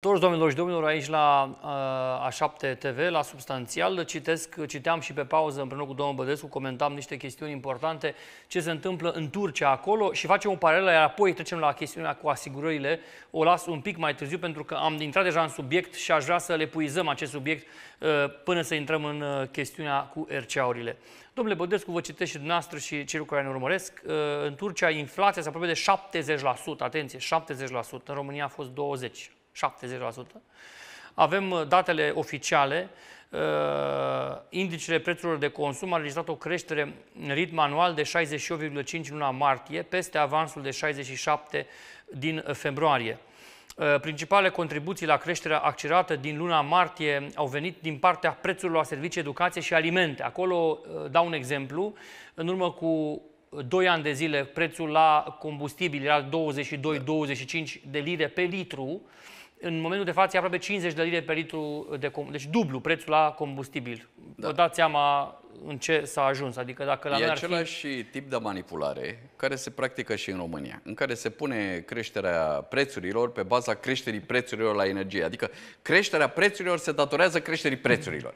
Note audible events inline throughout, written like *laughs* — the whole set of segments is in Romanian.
Toți domnilor și domnilor, aici la uh, A7 TV, la Substanțial, citesc, citeam și pe pauză împreună cu domnul Bădescu, comentam niște chestiuni importante, ce se întâmplă în Turcia acolo și facem o paralelă, iar apoi trecem la chestiunea cu asigurările. O las un pic mai târziu pentru că am intrat deja în subiect și aș vrea să le puizăm acest subiect uh, până să intrăm în uh, chestiunea cu RCA-urile. Domnule Bădescu, vă citesc și dumneavoastră și cei care ne urmăresc. În Turcia inflația se apropie de 70%, atenție, 70%, în România a fost 20%. 70%. Avem uh, datele oficiale, uh, indicele prețurilor de consum a registrat o creștere în ritm anual de 68,5 în luna martie, peste avansul de 67 din februarie. Uh, Principale contribuții la creșterea accelerată din luna martie au venit din partea prețurilor la servicii, educație și alimente. Acolo dau un exemplu. În urmă cu 2 ani de zile prețul la combustibil era 22-25 de lire pe litru. În momentul de față e aproape 50 de lire pe litru de combustibil, deci dublu prețul la combustibil. Da. Vă dați seama în ce s-a ajuns. Adică dacă la e același fi... tip de manipulare care se practică și în România, în care se pune creșterea prețurilor pe baza creșterii prețurilor la energie. Adică creșterea prețurilor se datorează creșterii prețurilor.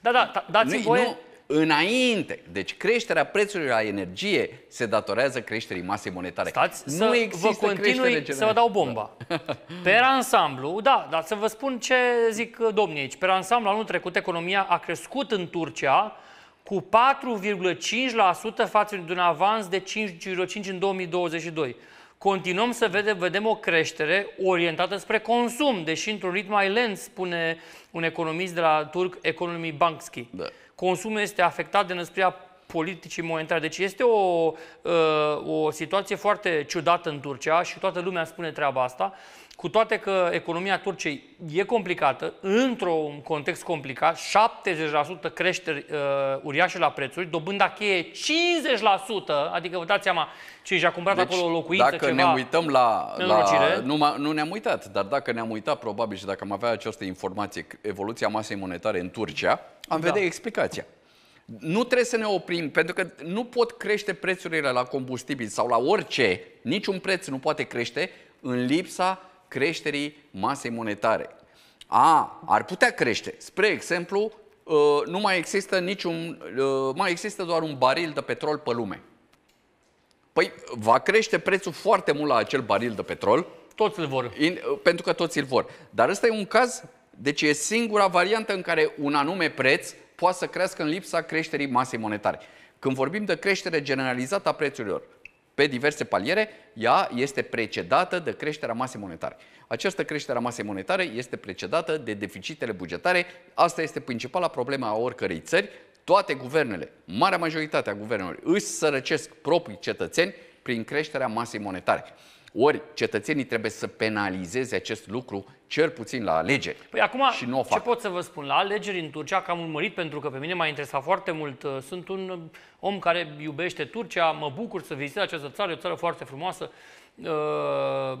Da, da, da dați-mi voie, nu, înainte. Deci creșterea prețurilor la energie se datorează creșterii masei monetare. Stați nu să există vă continui să vă dau bomba. *laughs* Pe ansamblu, da, dar să vă spun ce zic uh, domnii aici. Pe ansamblu, anul trecut economia a crescut în Turcia cu 4,5% față de un avans de 5,5 în 2022. Continuăm să vedem, vedem o creștere orientată spre consum, deși într-un ritm mai lent, spune un economist de la Turk Economy Banksky. Da consumul este afectat de năsprirea politicii momentare. Deci este o, uh, o situație foarte ciudată în Turcia și toată lumea spune treaba asta, cu toate că economia Turciei e complicată, într-un context complicat, 70% creșteri uh, uriașe la prețuri, dobânda cheie 50%, adică vă dați seama ce și-a cumpărat deci, acolo o locuință, dacă ceva ne uităm la, la nu, nu ne-am uitat, dar dacă ne-am uitat probabil și dacă am avea această informație, evoluția masei monetare în Turcia, am da. vedea explicația. Nu trebuie să ne oprim, pentru că nu pot crește prețurile la combustibil sau la orice. Niciun preț nu poate crește în lipsa creșterii masei monetare. A, ar putea crește. Spre exemplu, uh, nu mai există niciun, uh, mai există doar un baril de petrol pe lume. Păi va crește prețul foarte mult la acel baril de petrol. Toți îl vor. In, uh, pentru că toți îl vor. Dar ăsta e un caz, deci e singura variantă în care un anume preț poate să crească în lipsa creșterii masei monetare. Când vorbim de creștere generalizată a prețurilor pe diverse paliere, ea este precedată de creșterea masei monetare. Această creștere a masei monetare este precedată de deficitele bugetare. Asta este principala problema a oricărei țări. Toate guvernele, marea majoritate a guvernelor, își sărăcesc proprii cetățeni prin creșterea masei monetare. Ori cetățenii trebuie să penalizeze acest lucru cel puțin la alegeri. Păi acum, și nu o fac. ce pot să vă spun? La alegeri în Turcia, că am urmărit pentru că pe mine m-a interesat foarte mult. Uh, sunt un uh, om care iubește Turcia, mă bucur să vizitez această țară, e o țară foarte frumoasă. Uh,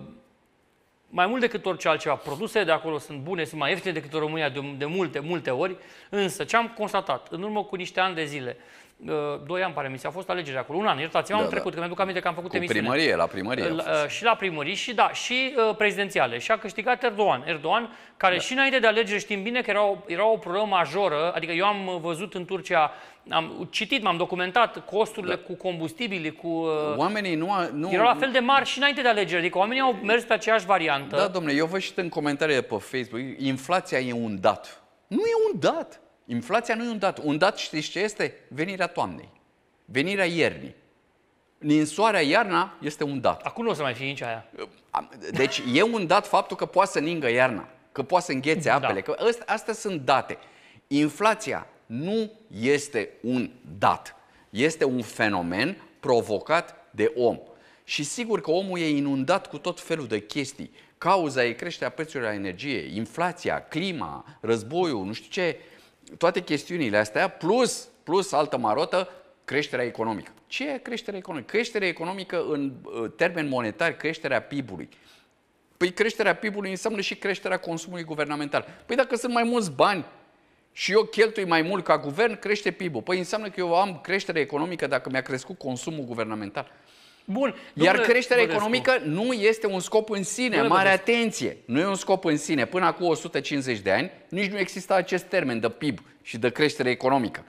mai mult decât orice altceva, produsele de acolo sunt bune, sunt mai ieftine decât în România de multe, multe ori, însă ce am constatat în urmă cu niște ani de zile, Doi ani, pare mi a fost alegerea acolo, un an, iertați-mă, da, anul da. trecut, că mi-aduc aminte că am făcut emisiune. primărie, la primărie. La, uh, și la primărie și da, și uh, prezidențiale. Și a câștigat Erdogan. Erdogan, care da. și înainte de alegeri știm bine că era o, era o problemă majoră, adică eu am văzut în Turcia am citit, m-am documentat costurile da. cu combustibili, cu... Uh, oamenii nu, a, nu... Erau la fel de mari și înainte de alegeri, adică oamenii au mers pe aceeași variantă. Da, domnule, eu văd și în comentariile pe Facebook, inflația e un dat. Nu e un dat. Inflația nu e un dat. Un dat știți ce este? Venirea toamnei. Venirea iernii. Ninsoarea iarna este un dat. Acum nu o să mai fie nici aia. Deci e un dat faptul că poate să ningă iarna, că poate să înghețe da. apele. Da. Că astea, astea sunt date. Inflația nu este un dat. Este un fenomen provocat de om. Și sigur că omul e inundat cu tot felul de chestii. Cauza e creșterea prețurilor la energie, inflația, clima, războiul, nu știu ce, toate chestiunile astea, plus, plus altă marotă, creșterea economică. Ce e creșterea economică? Creșterea economică în uh, termen monetar, creșterea PIB-ului. Păi creșterea PIB-ului înseamnă și creșterea consumului guvernamental. Păi dacă sunt mai mulți bani și eu cheltui mai mult ca guvern, crește PIB-ul. Păi înseamnă că eu am creștere economică dacă mi-a crescut consumul guvernamental. Bun. Iar creșterea Bădescu. economică nu este un scop în sine, Domnule mare Bădescu. atenție. Nu e un scop în sine. Până acum 150 de ani nici nu exista acest termen de PIB și de creștere economică.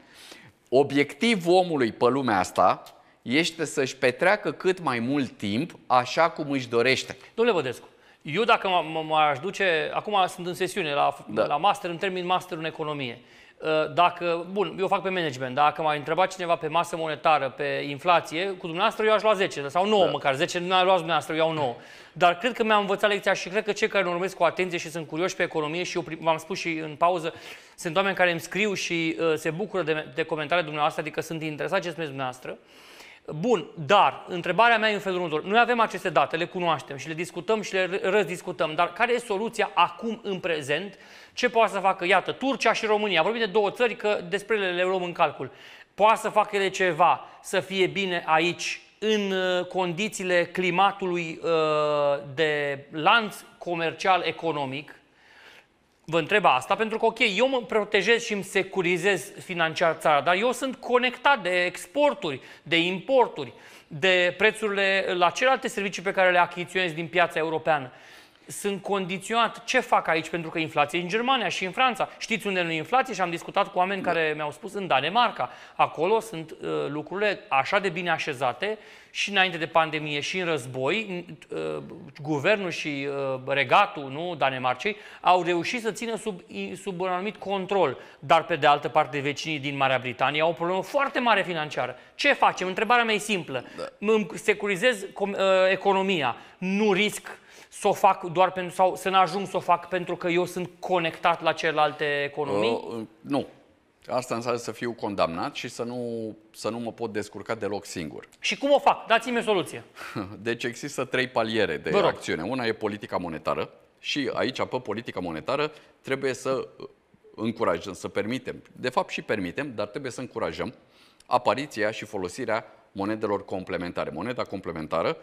Obiectivul omului pe lumea asta este să-și petreacă cât mai mult timp așa cum își dorește. Domnule Bădescu, eu dacă m-aș duce, acum sunt în sesiune la, da. la master, în termin master în economie. Uh, dacă, bun, eu fac pe management, dacă m-a întrebat cineva pe masă monetară, pe inflație, cu dumneavoastră eu aș lua 10 sau 9 da. măcar, 10 nu luați dumneavoastră, eu iau 9. Dar cred că mi-am învățat lecția și cred că cei care ne urmăresc cu atenție și sunt curioși pe economie și eu v-am spus și în pauză, sunt oameni care îmi scriu și uh, se bucură de, de comentariile dumneavoastră, adică sunt interesați ce spuneți dumneavoastră. Uh, Bun, dar întrebarea mea e în felul următor. Noi avem aceste date, le cunoaștem și le discutăm și le răzdiscutăm, dar care e soluția acum în prezent? Ce poate să facă, iată, Turcia și România? Vorbim de două țări, că despre ele le luăm în calcul. Poate să facă ele ceva să fie bine aici în uh, condițiile climatului uh, de lanț comercial economic, vă întreb asta pentru că, ok, eu mă protejez și îmi securizez financiar țara, dar eu sunt conectat de exporturi, de importuri, de prețurile la celelalte servicii pe care le achiziționez din piața europeană sunt condiționat ce fac aici, pentru că inflație în Germania și în Franța. Știți unde nu e inflație și am discutat cu oameni da. care mi-au spus în Danemarca. Acolo sunt uh, lucrurile așa de bine așezate și înainte de pandemie și în război. Uh, guvernul și uh, regatul nu, Danemarcei au reușit să țină sub, sub un anumit control. Dar pe de altă parte vecinii din Marea Britanie au o problemă foarte mare financiară. Ce facem? Întrebarea mea e simplă. Da. Securizez securizez uh, economia. Nu risc să o fac doar pentru, sau să n-ajung să o fac pentru că eu sunt conectat la celelalte economii? Uh, uh nu. Asta înseamnă să fiu condamnat și să nu, să nu mă pot descurca deloc singur. *laughs* Și cum o fac? Dați-mi soluție. Deci există trei paliere de acțiune. Una e politica monetară și aici, pe politica monetară, trebuie să uh, încurajăm, să permitem, de fapt și permitem, dar trebuie să încurajăm apariția și folosirea monedelor complementare. Moneda complementară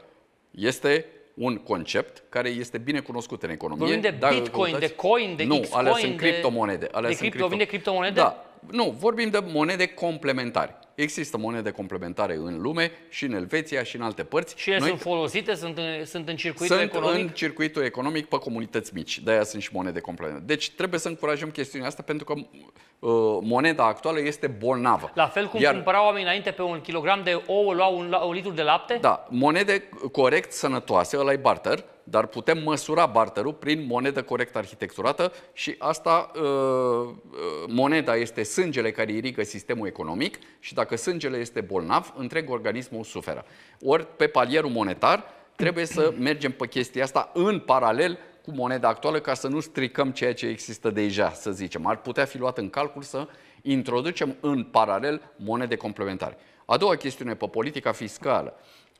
este un concept care este bine cunoscut în economie. Vorbim de Dacă Bitcoin, căutați, de coin, de nu, alea sunt criptomonede. Alea de sunt cripto, cripto... de criptomonede? Da. Nu, vorbim de monede complementare. Există monede complementare în lume și în Elveția și în alte părți. Și ele Noi sunt folosite? Sunt în, sunt în circuitul sunt economic? în circuitul economic pe comunități mici. De-aia sunt și monede complementare. Deci trebuie să încurajăm chestiunea asta pentru că uh, moneda actuală este bolnavă. La fel cum Iar, cumpărau oamenii înainte pe un kilogram de ouă, luau un, un litru de lapte? Da, monede corect sănătoase, ăla e barter, dar putem măsura barterul prin monedă corect arhitecturată și asta, uh, uh moneda este sângele care irigă sistemul economic și dacă dacă sângele este bolnav, întreg organismul suferă. Ori pe palierul monetar trebuie să mergem pe chestia asta în paralel cu moneda actuală ca să nu stricăm ceea ce există deja, să zicem. Ar putea fi luat în calcul să introducem în paralel monede complementare. A doua chestiune pe politica fiscală.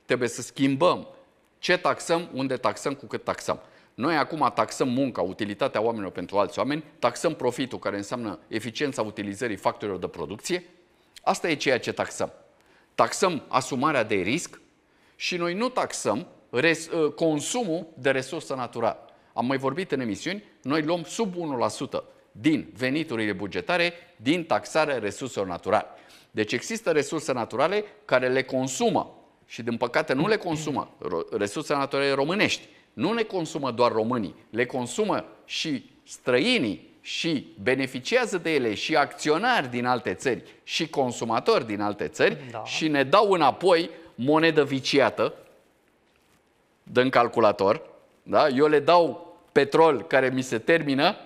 Trebuie să schimbăm ce taxăm, unde taxăm, cu cât taxăm. Noi acum taxăm munca, utilitatea oamenilor pentru alți oameni, taxăm profitul, care înseamnă eficiența utilizării factorilor de producție, Asta e ceea ce taxăm. Taxăm asumarea de risc și noi nu taxăm res, ă, consumul de resursă naturală. Am mai vorbit în emisiuni, noi luăm sub 1% din veniturile bugetare din taxarea resurselor naturale. Deci există resurse naturale care le consumă și din păcate nu le consumă resursele naturale românești. Nu le consumă doar românii, le consumă și străinii și beneficiază de ele și acționari din alte țări și consumatori din alte țări da. și ne dau înapoi monedă viciată, dăm calculator, da? eu le dau petrol care mi se termină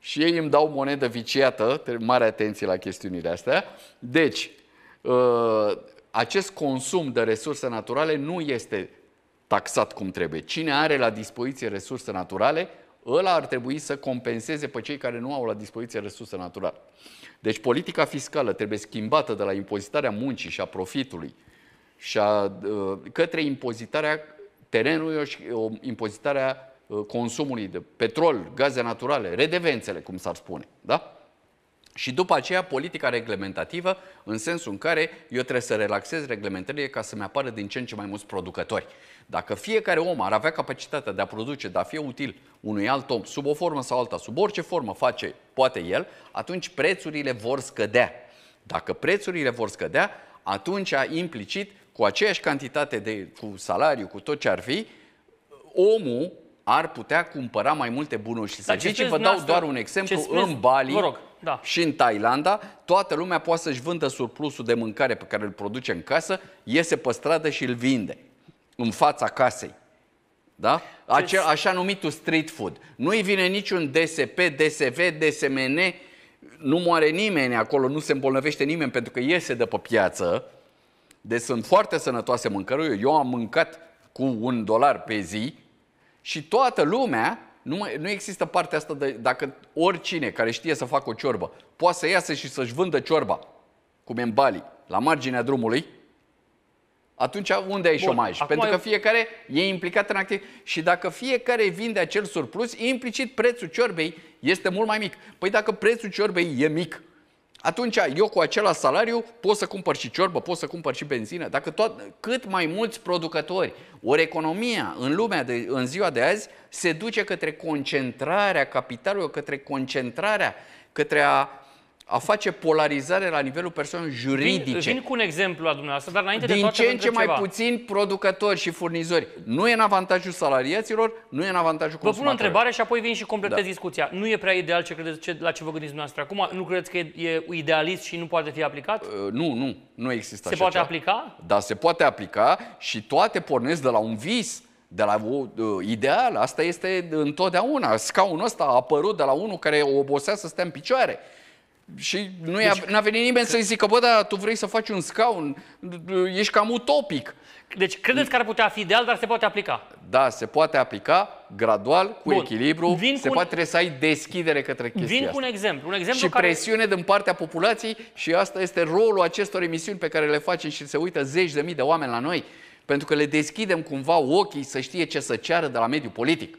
și ei îmi dau monedă viciată, mare atenție la chestiunile astea. Deci, ă, acest consum de resurse naturale nu este taxat cum trebuie. Cine are la dispoziție resurse naturale ăla ar trebui să compenseze pe cei care nu au la dispoziție resurse naturale. Deci politica fiscală trebuie schimbată de la impozitarea muncii și a profitului și a, uh, către impozitarea terenului și uh, impozitarea uh, consumului de petrol, gaze naturale, redevențele, cum s-ar spune. Da? Și după aceea politica reglementativă, în sensul în care eu trebuie să relaxez reglementările ca să-mi apară din ce în ce mai mulți producători. Dacă fiecare om ar avea capacitatea de a produce, de a fi util unui alt om, sub o formă sau alta, sub orice formă face, poate el, atunci prețurile vor scădea. Dacă prețurile vor scădea, atunci implicit, cu aceeași cantitate de cu salariu, cu tot ce ar fi, omul ar putea cumpăra mai multe bunuri și servicii. Da, Vă dau doar un exemplu. În Bali rog, da. și în Thailanda, toată lumea poate să-și vândă surplusul de mâncare pe care îl produce în casă, iese pe stradă și îl vinde în fața casei. Da? Ace- așa numitul street food. Nu-i vine niciun DSP, DSV, DSMN, nu moare nimeni acolo, nu se îmbolnăvește nimeni pentru că iese de pe piață. Deci sunt foarte sănătoase mâncăruri. Eu am mâncat cu un dolar pe zi și toată lumea, nu, mai, nu există partea asta de dacă oricine care știe să facă o ciorbă poate să iasă și să-și vândă ciorba, cum e în Bali, la marginea drumului, atunci unde ai Bun, șomaj? Pentru că fiecare e implicat în activ. Și dacă fiecare vinde acel surplus, implicit prețul ciorbei este mult mai mic. Păi dacă prețul ciorbei e mic, atunci eu cu același salariu pot să cumpăr și ciorbă, pot să cumpăr și benzină. Dacă tot, cât mai mulți producători, ori economia în lumea de, în ziua de azi se duce către concentrarea capitalului, către concentrarea, către a a face polarizare la nivelul persoanelor juridice. Vin, vin cu un exemplu la dumneavoastră, dar înainte Din de toate Din ce în ce mai ceva. puțin producători și furnizori. Nu e în avantajul salariaților, nu e în avantajul consumatorilor. Vă pun o întrebare și apoi vin și completez da. discuția. Nu e prea ideal ce credeți, ce, la ce vă gândiți dumneavoastră acum? Nu credeți că e, e idealist și nu poate fi aplicat? Uh, nu, nu. Nu există Se așa poate cea. aplica? Da, se poate aplica și toate pornesc de la un vis de la uh, ideal, asta este întotdeauna. Scaunul ăsta a apărut de la unul care obosea să stea în picioare. Și nu deci, a, n-a venit nimeni că... să-i zică, bă, dar tu vrei să faci un scaun, ești cam utopic. Deci credeți că ar putea fi ideal, dar se poate aplica. Da, se poate aplica gradual, cu Bun. echilibru, Vin se cu poate un... trebuie să ai deschidere către chestia Vin asta. cu un exemplu. Un exemplu și care... presiune din partea populației și asta este rolul acestor emisiuni pe care le facem și se uită zeci de mii de oameni la noi, pentru că le deschidem cumva ochii să știe ce să ceară de la mediul politic.